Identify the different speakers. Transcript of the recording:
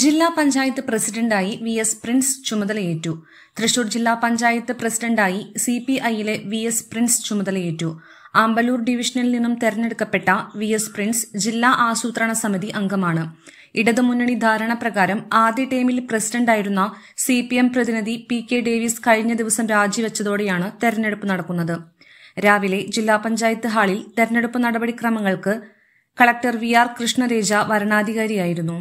Speaker 1: ജില്ലാ പഞ്ചായത്ത് പ്രസിഡന്റായി V S Prince ചുമതലയേറ്റു തൃശൂർ ജില്ലാ പഞ്ചായത്ത് പ്രസിഡന്റായി സി പി ഐയിലെ വി എസ് പ്രിൻസ് ചുമതലയേറ്റു ആമ്പലൂർ ഡിവിഷനിൽ നിന്നും തെരഞ്ഞെടുക്കപ്പെട്ട വി എസ് പ്രിൻസ് ജില്ലാ ആസൂത്രണ സമിതി അംഗമാണ് ഇടതുമുന്നണി ധാരണ പ്രകാരം ആദ്യ ടേമിൽ പ്രസിഡന്റായിരുന്ന സി പി എം പ്രതിനിധി പി കെ ഡേവിസ് കഴിഞ്ഞ ദിവസം രാജിവെച്ചതോടെയാണ് തെരഞ്ഞെടുപ്പ് നടക്കുന്നത് രാവിലെ ജില്ലാ പഞ്ചായത്ത് ഹാളിൽ തെരഞ്ഞെടുപ്പ് നടപടിക്രമങ്ങൾക്ക് കളക്ടർ വി ആർ കൃഷ്ണരേജ വരണാധികാരിയായിരുന്നു